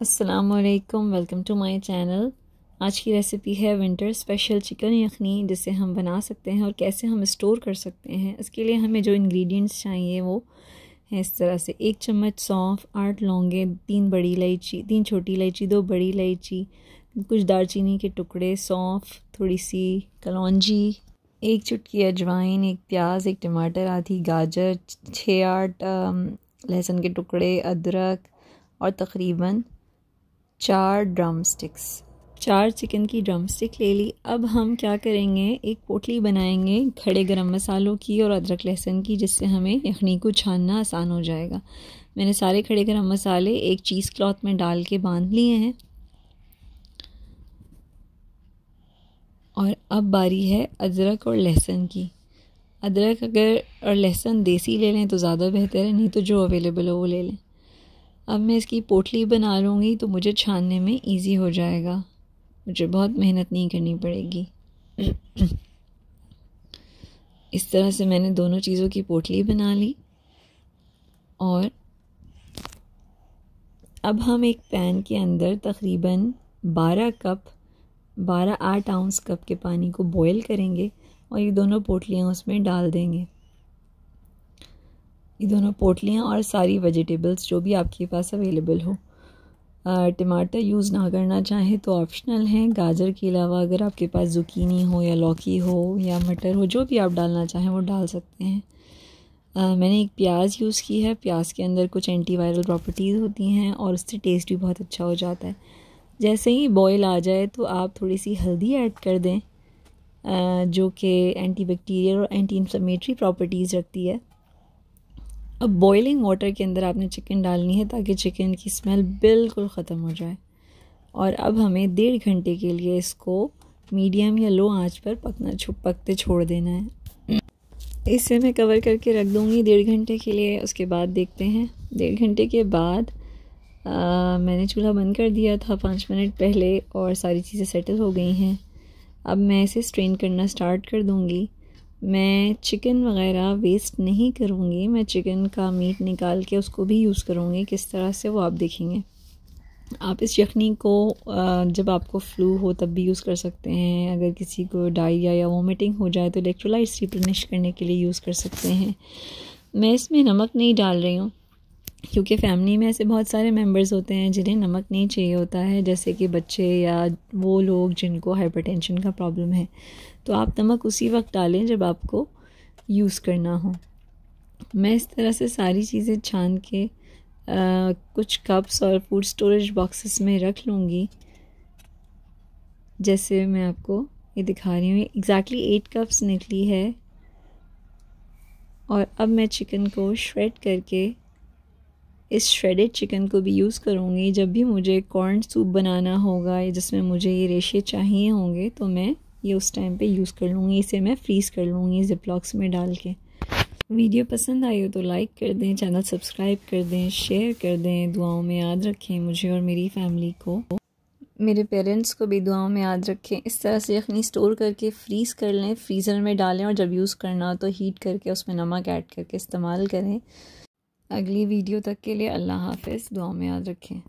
असलकम welcome to my channel आज की रेसिपी है विंटर स्पेशल चिकन यखनी जिसे हम बना सकते हैं और कैसे हम स्टोर कर सकते हैं इसके लिए हमें जो इंग्रेडिएंट्स चाहिए वो हैं इस तरह से एक चम्मच सौंफ आठ लौंगे तीन बड़ी इलायची तीन छोटी इलायची दो बड़ी इलायची कुछ दालचीनी के टुकड़े सौंफ थोड़ी सी कलौजी एक चुटकी अजवाइन एक प्याज एक टमाटर आधी गाजर छः आठ लहसुन के टुकड़े अदरक और तकरीबन चार ड्रम स्टिक्स चार चिकन की ड्रम स्टिक ले ली अब हम क्या करेंगे एक पोटली बनाएंगे खड़े गरम मसालों की और अदरक लहसुन की जिससे हमें यखनी को छानना आसान हो जाएगा मैंने सारे खड़े गरम मसाले एक चीज़ क्लॉथ में डाल के बांध लिए हैं और अब बारी है अदरक और लहसुन की अदरक अगर और लहसुन देसी ले लें तो ज़्यादा बेहतर है नहीं तो जो अवेलेबल हो वो ले लें अब मैं इसकी पोटली बना लूँगी तो मुझे छानने में इजी हो जाएगा मुझे बहुत मेहनत नहीं करनी पड़ेगी इस तरह से मैंने दोनों चीज़ों की पोटली बना ली और अब हम एक पैन के अंदर तकरीबन 12 कप 12 आठ आउंस कप के पानी को बॉईल करेंगे और ये दोनों पोटलियाँ उसमें डाल देंगे ये दोनों पोटलियाँ और सारी वेजिटेबल्स जो भी आपके पास अवेलेबल हो टमाटर यूज़ ना करना चाहें तो ऑप्शनल हैं गाजर के अलावा अगर आपके पास जुकीनी हो या लौकी हो या मटर हो जो भी आप डालना चाहें वो डाल सकते हैं आ, मैंने एक प्याज यूज़ की है प्याज के अंदर कुछ एंटीवायरल प्रॉपर्टीज़ होती हैं और उससे टेस्ट भी बहुत अच्छा हो जाता है जैसे ही बॉयल आ जाए तो आप थोड़ी सी हल्दी ऐड कर दें आ, जो कि एंटीबैक्टीरियल और एंटी इन्फ्लेमेटरी प्रॉपर्टीज़ रखती है अब बॉइलिंग वाटर के अंदर आपने चिकन डालनी है ताकि चिकन की स्मेल बिल्कुल ख़त्म हो जाए और अब हमें डेढ़ घंटे के लिए इसको मीडियम या लो आंच पर पकना छु पकते छोड़ देना है इसे मैं कवर करके रख दूँगी डेढ़ घंटे के लिए उसके बाद देखते हैं डेढ़ घंटे के बाद आ, मैंने चूल्हा बंद कर दिया था पाँच मिनट पहले और सारी चीज़ें सेटल हो गई हैं अब मैं इसे स्ट्रेन करना स्टार्ट कर दूँगी मैं चिकन वगैरह वेस्ट नहीं करूँगी मैं चिकन का मीट निकाल के उसको भी यूज़ करूँगी किस तरह से वो आप देखेंगे आप इस यखनी को जब आपको फ्लू हो तब भी यूज़ कर सकते हैं अगर किसी को डायरिया या वोमिटिंग हो जाए तो इलेक्ट्रोलाइट्स रिप्लेनिश करने के लिए यूज़ कर सकते हैं मैं इसमें नमक नहीं डाल रही हूँ क्योंकि फैमिली में ऐसे बहुत सारे मेंबर्स होते हैं जिन्हें नमक नहीं चाहिए होता है जैसे कि बच्चे या वो लोग जिनको हाइपरटेंशन का प्रॉब्लम है तो आप नमक उसी वक्त डालें जब आपको यूज़ करना हो मैं इस तरह से सारी चीज़ें छान के आ, कुछ कप्स और फूड स्टोरेज बॉक्सेस में रख लूँगी जैसे मैं आपको ये दिखा रही हूँ एग्ज़ैक्टली एट कप्स निकली है और अब मैं चिकन को श्रेड करके इस श्रेडेड चिकन को भी यूज़ करूँगी जब भी मुझे कॉर्न सूप बनाना होगा या जिसमें मुझे ये रेशे चाहिए होंगे तो मैं ये उस टाइम पे यूज़ कर लूँगी इसे मैं फ्रीज़ कर लूँगी जिपलॉक्स में डाल के वीडियो पसंद आई हो तो लाइक कर दें चैनल सब्सक्राइब कर दें शेयर कर दें दुआओं में याद रखें मुझे और मेरी फैमिली को मेरे पेरेंट्स को भी दुआओं में याद रखें इस तरह से यखनी स्टोर करके फ्रीज़ कर लें फ्रीज़र में डालें और जब यूज़ करना हो तो हीट करके उसमें नमक ऐड करके इस्तेमाल करें अगली वीडियो तक के लिए अल्लाह हाफिज़ दुआ में याद रखें